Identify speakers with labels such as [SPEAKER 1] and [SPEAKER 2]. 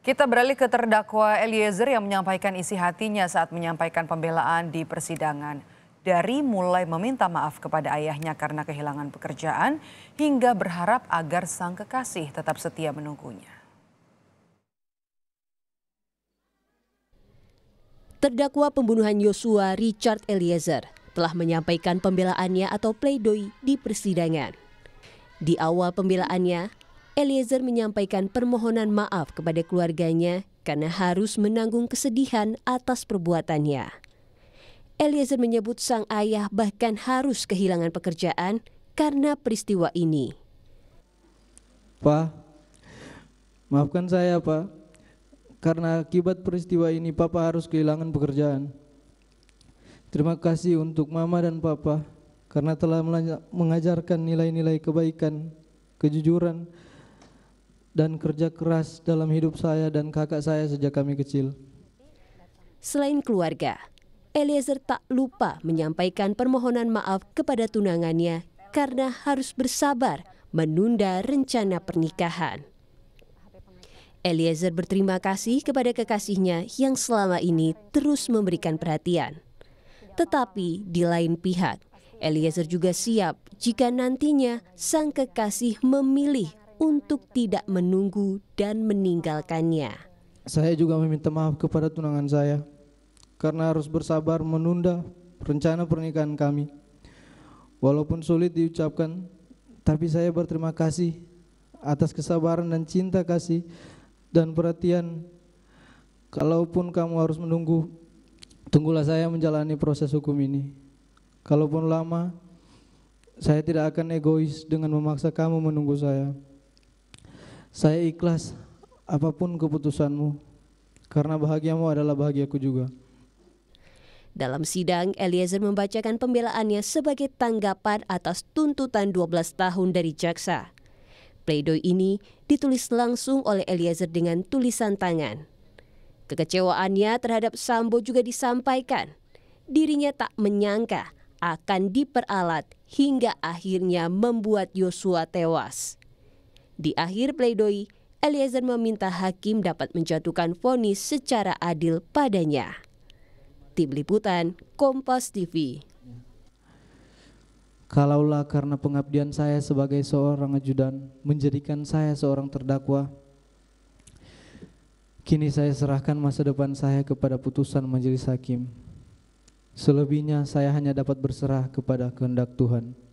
[SPEAKER 1] Kita beralih ke terdakwa Eliezer yang menyampaikan isi hatinya saat menyampaikan pembelaan di persidangan. Dari mulai meminta maaf kepada ayahnya karena kehilangan pekerjaan hingga berharap agar sang kekasih tetap setia menunggunya. Terdakwa pembunuhan Yosua Richard Eliezer telah menyampaikan pembelaannya atau pledoi di persidangan. Di awal pembelaannya, Eliezer menyampaikan permohonan maaf kepada keluarganya karena harus menanggung kesedihan atas perbuatannya. Eliezer menyebut sang ayah bahkan harus kehilangan pekerjaan karena peristiwa
[SPEAKER 2] ini. Pak, maafkan saya Pak, karena akibat peristiwa ini Papa harus kehilangan pekerjaan. Terima kasih untuk Mama dan Papa karena telah mengajarkan nilai-nilai kebaikan, kejujuran, dan kerja keras dalam hidup saya dan kakak saya sejak kami kecil.
[SPEAKER 1] Selain keluarga, Eliezer tak lupa menyampaikan permohonan maaf kepada tunangannya karena harus bersabar menunda rencana pernikahan. Eliezer berterima kasih kepada kekasihnya yang selama ini terus memberikan perhatian. Tetapi di lain pihak, Eliezer juga siap jika nantinya sang kekasih memilih untuk tidak menunggu dan meninggalkannya.
[SPEAKER 2] Saya juga meminta maaf kepada tunangan saya karena harus bersabar menunda rencana pernikahan kami. Walaupun sulit diucapkan, tapi saya berterima kasih atas kesabaran dan cinta kasih dan perhatian. Kalaupun kamu harus menunggu, tunggulah saya menjalani proses hukum ini. Kalaupun lama, saya tidak akan egois dengan memaksa kamu menunggu saya. Saya ikhlas apapun keputusanmu, karena bahagiamu adalah bahagiaku juga. Dalam
[SPEAKER 1] sidang, Eliezer membacakan pembelaannya sebagai tanggapan atas tuntutan 12 tahun dari jaksa. Pledoi ini ditulis langsung oleh Eliezer dengan tulisan tangan. Kekecewaannya terhadap Sambo juga disampaikan. Dirinya tak menyangka akan diperalat hingga akhirnya membuat Yosua tewas. Di akhir pledoi, Eliezer meminta hakim dapat menjatuhkan vonis secara adil padanya. Tim Liputan, Kompas TV.
[SPEAKER 2] Kalaulah karena pengabdian saya sebagai seorang ajudan menjadikan saya seorang terdakwa, kini saya serahkan masa depan saya kepada putusan majelis hakim. Selebihnya saya hanya dapat berserah kepada kehendak Tuhan.